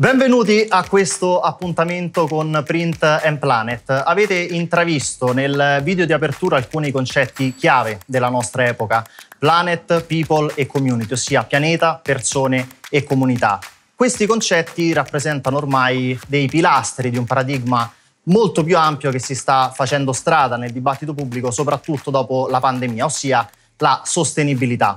Benvenuti a questo appuntamento con Print and Planet. Avete intravisto nel video di apertura alcuni concetti chiave della nostra epoca: planet, people e community, ossia pianeta, persone e comunità. Questi concetti rappresentano ormai dei pilastri di un paradigma molto più ampio che si sta facendo strada nel dibattito pubblico, soprattutto dopo la pandemia, ossia la sostenibilità.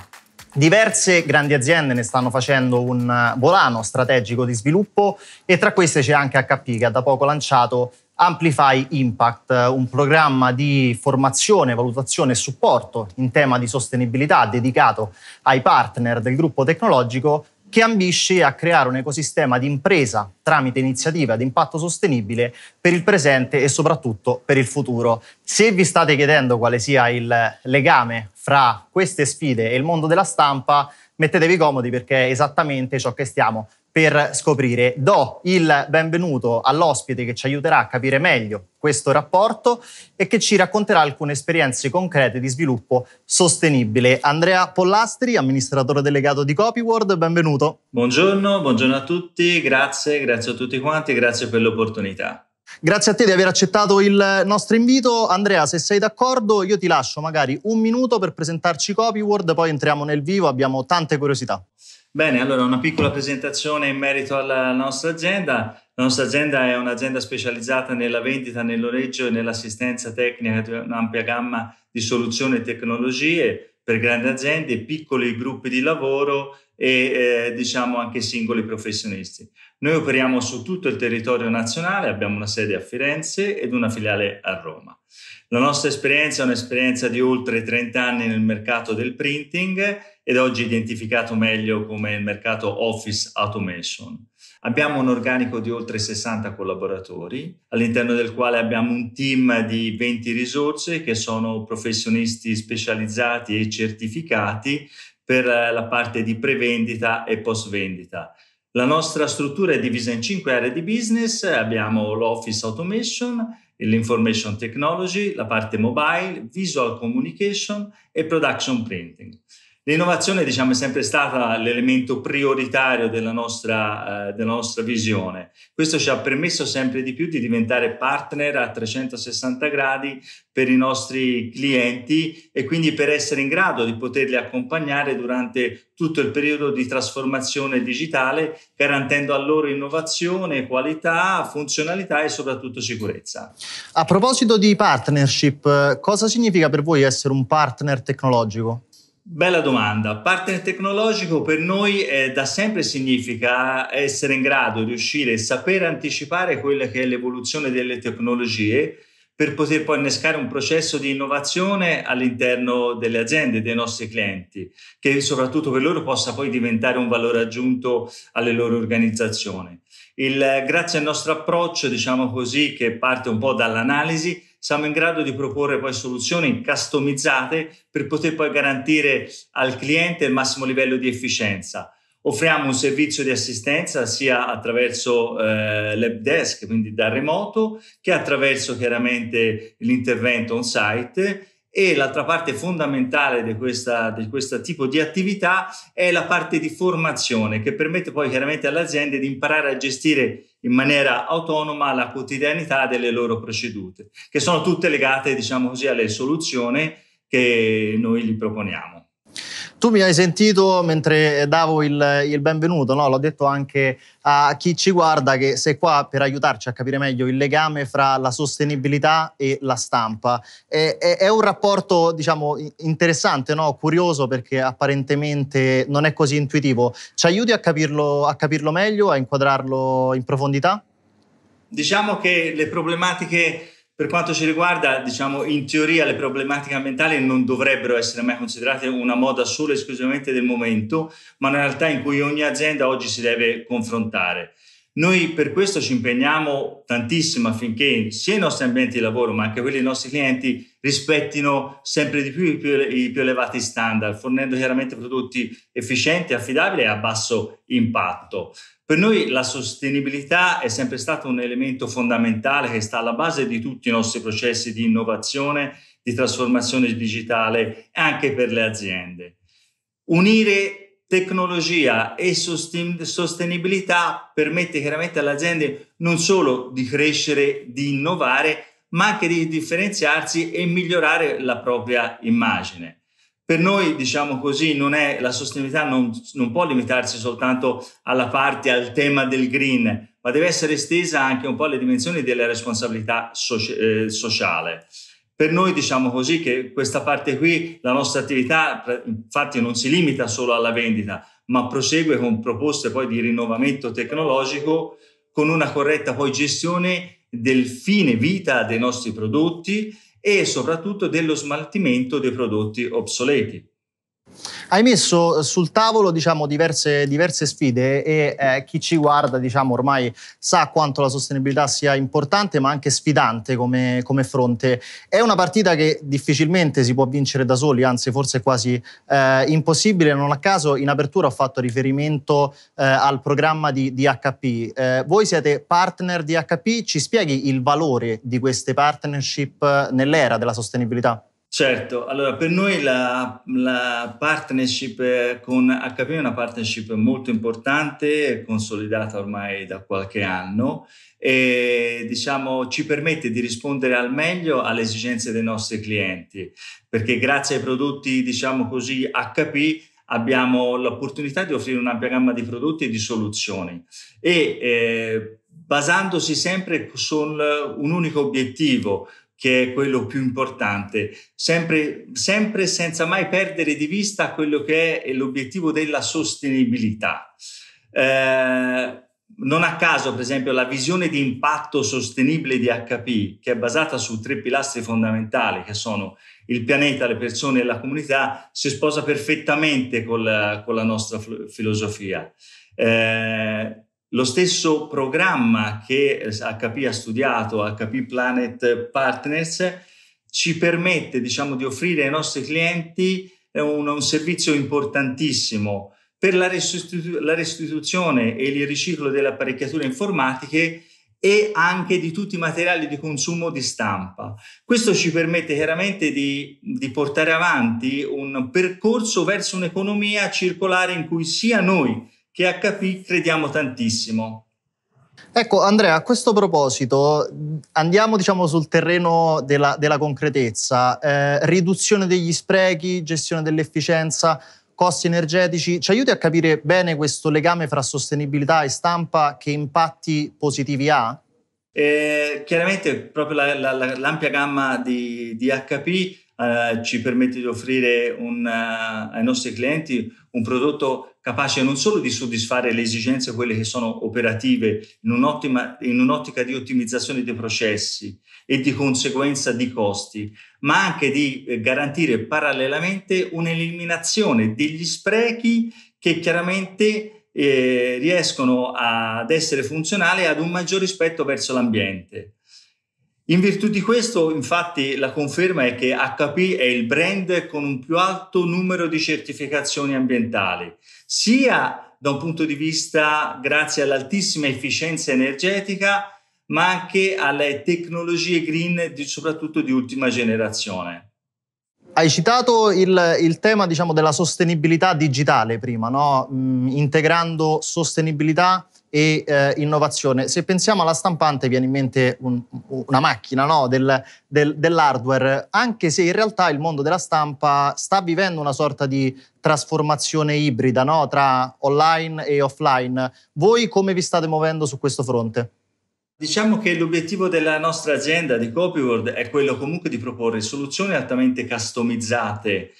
Diverse grandi aziende ne stanno facendo un volano strategico di sviluppo e tra queste c'è anche HP che ha da poco lanciato Amplify Impact, un programma di formazione, valutazione e supporto in tema di sostenibilità dedicato ai partner del gruppo tecnologico che ambisce a creare un ecosistema di impresa tramite iniziative ad impatto sostenibile per il presente e soprattutto per il futuro. Se vi state chiedendo quale sia il legame fra queste sfide e il mondo della stampa, mettetevi comodi perché è esattamente ciò che stiamo per scoprire. Do il benvenuto all'ospite che ci aiuterà a capire meglio questo rapporto e che ci racconterà alcune esperienze concrete di sviluppo sostenibile. Andrea Pollastri, amministratore delegato di CopyWord, benvenuto. Buongiorno, buongiorno a tutti, grazie, grazie a tutti quanti, grazie per l'opportunità. Grazie a te di aver accettato il nostro invito. Andrea, se sei d'accordo, io ti lascio magari un minuto per presentarci CopyWord, poi entriamo nel vivo, abbiamo tante curiosità. Bene, allora una piccola presentazione in merito alla nostra azienda. La nostra azienda è un'azienda specializzata nella vendita, nell'oreggio e nell'assistenza tecnica di un'ampia gamma di soluzioni e tecnologie per grandi aziende, piccoli gruppi di lavoro e eh, diciamo anche singoli professionisti. Noi operiamo su tutto il territorio nazionale, abbiamo una sede a Firenze ed una filiale a Roma. La nostra esperienza è un'esperienza di oltre 30 anni nel mercato del printing ed oggi identificato meglio come il mercato Office Automation. Abbiamo un organico di oltre 60 collaboratori, all'interno del quale abbiamo un team di 20 risorse che sono professionisti specializzati e certificati per eh, la parte di prevendita e post vendita. La nostra struttura è divisa in cinque aree di business, abbiamo l'Office Automation, l'Information Technology, la parte mobile, Visual Communication e Production Printing. L'innovazione diciamo, è sempre stata l'elemento prioritario della nostra, eh, della nostra, visione. Questo ci ha permesso sempre di più di diventare partner a 360 gradi per i nostri clienti e quindi per essere in grado di poterli accompagnare durante tutto il periodo di trasformazione digitale, garantendo a loro innovazione, qualità, funzionalità e soprattutto sicurezza. A proposito di partnership, cosa significa per voi essere un partner tecnologico? Bella domanda. Partner tecnologico per noi eh, da sempre significa essere in grado, riuscire a sapere anticipare quella che è l'evoluzione delle tecnologie per poter poi innescare un processo di innovazione all'interno delle aziende, dei nostri clienti, che soprattutto per loro possa poi diventare un valore aggiunto alle loro organizzazioni. Il, eh, grazie al nostro approccio, diciamo così, che parte un po' dall'analisi, siamo in grado di proporre poi soluzioni customizzate per poter poi garantire al cliente il massimo livello di efficienza. Offriamo un servizio di assistenza sia attraverso eh, l'help desk, quindi da remoto, che attraverso chiaramente l'intervento on site e l'altra parte fondamentale di, questa, di questo tipo di attività è la parte di formazione che permette poi chiaramente alle aziende di imparare a gestire in maniera autonoma la quotidianità delle loro procedure, che sono tutte legate, diciamo così, alle soluzioni che noi gli proponiamo. Tu mi hai sentito mentre davo il, il benvenuto, no? l'ho detto anche a chi ci guarda che sei qua per aiutarci a capire meglio il legame fra la sostenibilità e la stampa. È, è, è un rapporto diciamo, interessante, no? curioso perché apparentemente non è così intuitivo. Ci aiuti a capirlo, a capirlo meglio, a inquadrarlo in profondità? Diciamo che le problematiche per quanto ci riguarda, diciamo, in teoria le problematiche ambientali non dovrebbero essere mai considerate una moda solo e esclusivamente del momento, ma una realtà in cui ogni azienda oggi si deve confrontare. Noi per questo ci impegniamo tantissimo affinché sia i nostri ambienti di lavoro, ma anche quelli dei nostri clienti, rispettino sempre di più i più, i più elevati standard, fornendo chiaramente prodotti efficienti, affidabili e a basso impatto. Per noi la sostenibilità è sempre stato un elemento fondamentale che sta alla base di tutti i nostri processi di innovazione, di trasformazione digitale, anche per le aziende. Unire tecnologia e sostenibilità permette chiaramente alle aziende non solo di crescere, di innovare, ma anche di differenziarsi e migliorare la propria immagine. Per noi, diciamo così, è, la sostenibilità non, non può limitarsi soltanto alla parte, al tema del green, ma deve essere estesa anche un po' alle dimensioni della responsabilità socia- eh, sociale. Per noi diciamo così che questa parte qui, la nostra attività infatti non si limita solo alla vendita, ma prosegue con proposte poi di rinnovamento tecnologico, con una corretta poi gestione del fine vita dei nostri prodotti e soprattutto dello smaltimento dei prodotti obsoleti. Hai messo eh, sul tavolo diciamo, diverse, diverse, sfide e eh, chi ci guarda diciamo, ormai sa quanto la sostenibilità sia importante ma anche sfidante come, come, fronte. È una partita che difficilmente si può vincere da soli, anzi forse quasi eh, impossibile. Non a caso in apertura ho fatto riferimento eh, al programma di, di HP. Eh, voi siete partner di HP, ci spieghi il valore di queste partnership nell'era della sostenibilità? Certo, allora per noi la, la, partnership con HP è una partnership molto importante, consolidata ormai da qualche anno e diciamo ci permette di rispondere al meglio alle esigenze dei nostri clienti, perché grazie ai prodotti diciamo così HP abbiamo l'opportunità di offrire un'ampia gamma di prodotti e di soluzioni e eh, basandosi sempre su un unico obiettivo, che è quello più importante, sempre, sempre senza mai perdere di vista quello che è l'obiettivo della sostenibilità. Eh, non a caso, per esempio, la visione di impatto sostenibile di HP, che è basata su tre pilastri fondamentali, che sono il pianeta, le persone e la comunità, si sposa perfettamente con la, con la nostra filosofia. Eh, lo stesso programma che HP eh, ha studiato, HP Planet Partners, ci permette diciamo, di offrire ai nostri clienti eh, un, un servizio importantissimo per la, restitu- la restituzione e il riciclo delle apparecchiature informatiche e anche di tutti i materiali di consumo di stampa. Questo ci permette chiaramente di, di, portare avanti un percorso verso un'economia circolare in cui sia noi che HP crediamo tantissimo. Ecco Andrea, a questo proposito andiamo diciamo, sul terreno della, della concretezza, eh, riduzione degli sprechi, gestione dell'efficienza, costi energetici, ci aiuti a capire bene questo legame fra sostenibilità e stampa che impatti positivi ha? Eh, chiaramente proprio la, la, la, l'ampia gamma di, di, HP eh, ci permette di offrire un, uh, ai nostri clienti un prodotto capace non solo di soddisfare le esigenze, quelle che sono operative, in, un'ottima, in un'ottica di ottimizzazione dei processi e di conseguenza di costi, ma anche di eh, garantire parallelamente un'eliminazione degli sprechi che chiaramente eh, riescono ad essere funzionali ad un maggior rispetto verso l'ambiente. In virtù di questo, infatti, la conferma è che HP è il brand con un più alto numero di certificazioni ambientali, sia da un punto di vista grazie all'altissima efficienza energetica, ma anche alle tecnologie green, di, soprattutto di ultima generazione. Hai citato il, il tema diciamo, della sostenibilità digitale prima, no? Mm, integrando sostenibilità e eh, innovazione. Se pensiamo alla stampante viene in mente un, una macchina no? del, del, dell'hardware, anche se in realtà il mondo della stampa sta vivendo una sorta di trasformazione ibrida no? tra online e offline. Voi come vi state muovendo su questo fronte? Diciamo che l'obiettivo della nostra azienda di CopyWord è quello comunque di proporre soluzioni altamente customizzate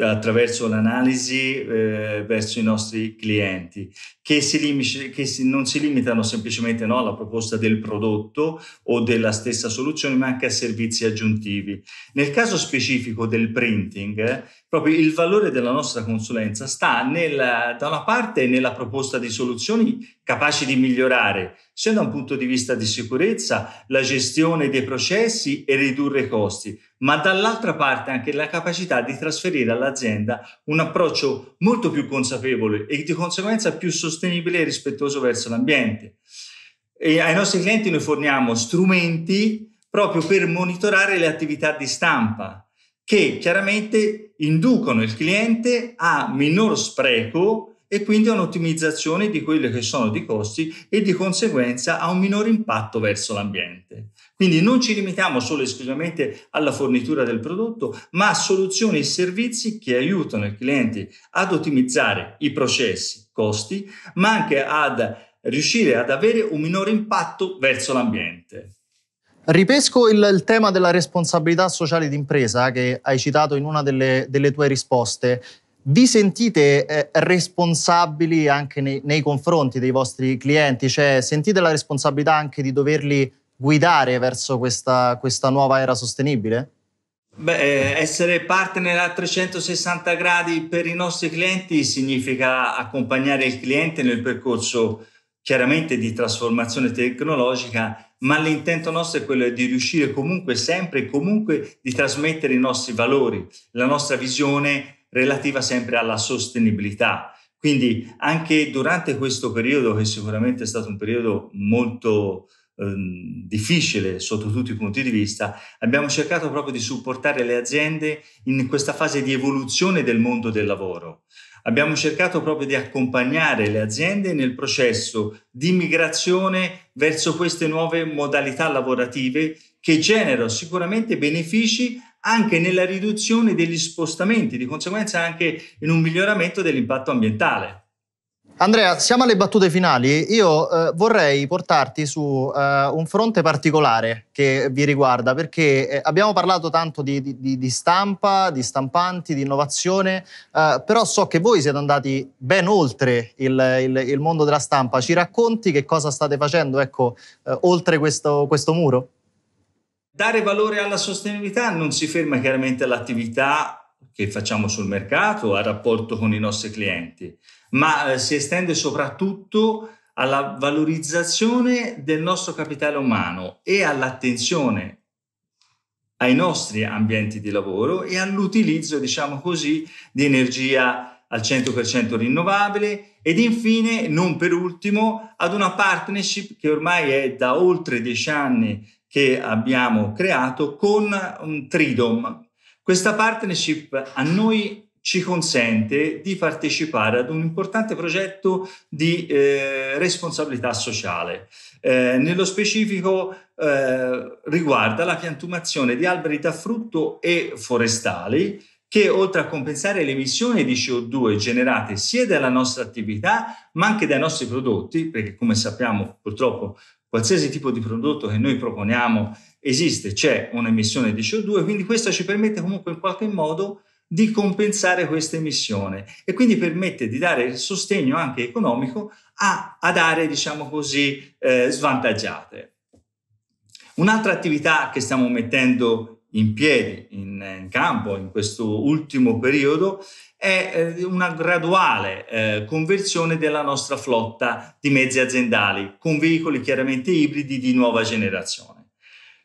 attraverso l'analisi eh, verso i nostri clienti, che, si limici, che si, non si limitano semplicemente no, alla proposta del prodotto o della stessa soluzione, ma anche a servizi aggiuntivi. Nel caso specifico del printing, eh, proprio il valore della nostra consulenza sta nella, da una parte nella proposta di soluzioni capaci di migliorare sia da un punto di vista di sicurezza, la gestione dei processi e ridurre i costi, ma dall'altra parte anche la capacità di trasferire all'azienda un approccio molto più consapevole e di conseguenza più sostenibile e rispettoso verso l'ambiente. E ai nostri clienti noi forniamo strumenti proprio per monitorare le attività di stampa che chiaramente inducono il cliente a minor spreco e quindi a un'ottimizzazione di quelli che sono i costi e di conseguenza a un minor impatto verso l'ambiente. Quindi non ci limitiamo solo e esclusivamente alla fornitura del prodotto, ma a soluzioni e servizi che aiutano il cliente ad ottimizzare i processi, i costi, ma anche ad riuscire ad avere un minore impatto verso l'ambiente. Ripesco il, il, tema della responsabilità sociale d'impresa che hai citato in una delle, delle tue risposte vi sentite eh, responsabili anche nei, nei, confronti dei vostri clienti? Cioè, sentite la responsabilità anche di doverli guidare verso questa, questa nuova era sostenibile? Beh, eh, essere partner a 360 gradi per i nostri clienti significa accompagnare il cliente nel percorso chiaramente di trasformazione tecnologica, ma l'intento nostro è quello di riuscire comunque sempre e comunque di trasmettere i nostri valori, la nostra visione relativa sempre alla sostenibilità. Quindi anche durante questo periodo, che sicuramente è stato un periodo molto ehm, difficile sotto tutti i punti di vista, abbiamo cercato proprio di supportare le aziende in questa fase di evoluzione del mondo del lavoro. Abbiamo cercato proprio di accompagnare le aziende nel processo di migrazione verso queste nuove modalità lavorative che generano sicuramente benefici anche nella riduzione degli spostamenti, di conseguenza anche in un miglioramento dell'impatto ambientale. Andrea, siamo alle battute finali. Io eh, vorrei portarti su eh, un fronte particolare che vi riguarda, perché eh, abbiamo parlato tanto di, di, di, stampa, di stampanti, di innovazione, eh, però so che voi siete andati ben oltre il, il, il, mondo della stampa. Ci racconti che cosa state facendo, ecco, eh, oltre questo, questo muro? Dare valore alla sostenibilità non si ferma chiaramente all'attività che facciamo sul mercato, al rapporto con i nostri clienti, ma eh, si estende soprattutto alla valorizzazione del nostro capitale umano e all'attenzione ai nostri ambienti di lavoro e all'utilizzo, diciamo così, di energia al 100% rinnovabile ed infine, non per ultimo, ad una partnership che ormai è da oltre dieci anni che abbiamo creato con um, Tridom. Questa partnership a noi ci consente di partecipare ad un importante progetto di eh, responsabilità sociale. Eh, nello specifico eh, riguarda la piantumazione di alberi da frutto e forestali che oltre a compensare le emissioni di CO2 generate sia dalla nostra attività ma anche dai nostri prodotti, perché come sappiamo purtroppo qualsiasi tipo di prodotto che noi proponiamo esiste, c'è un'emissione di CO2, quindi questo ci permette comunque in qualche modo di compensare questa emissione e quindi permette di dare sostegno anche economico a, ad aree, diciamo così, eh, svantaggiate. Un'altra attività che stiamo mettendo in piedi in, in campo in questo ultimo periodo è eh, una graduale eh, conversione della nostra flotta di mezzi aziendali con veicoli chiaramente ibridi di nuova generazione.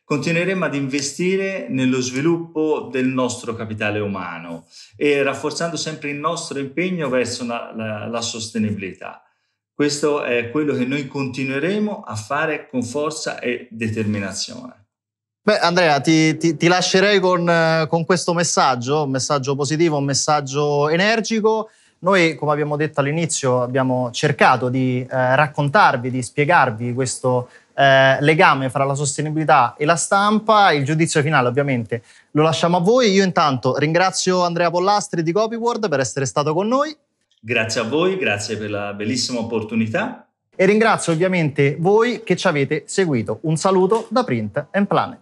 Continueremo ad investire nello sviluppo del nostro capitale umano e rafforzando sempre il nostro impegno verso una, la, la sostenibilità. Questo è quello che noi continueremo a fare con forza e determinazione. Beh, Andrea, ti, ti, ti lascerei con, con, questo messaggio, un messaggio positivo, un messaggio energico. Noi, come abbiamo detto all'inizio, abbiamo cercato di eh, raccontarvi, di spiegarvi questo eh, legame fra la sostenibilità e la stampa. Il giudizio finale, ovviamente, lo lasciamo a voi. Io intanto ringrazio Andrea Pollastri di CopyWord per essere stato con noi. Grazie a voi, grazie per la bellissima opportunità. E ringrazio ovviamente voi che ci avete seguito. Un saluto da Print and Planet.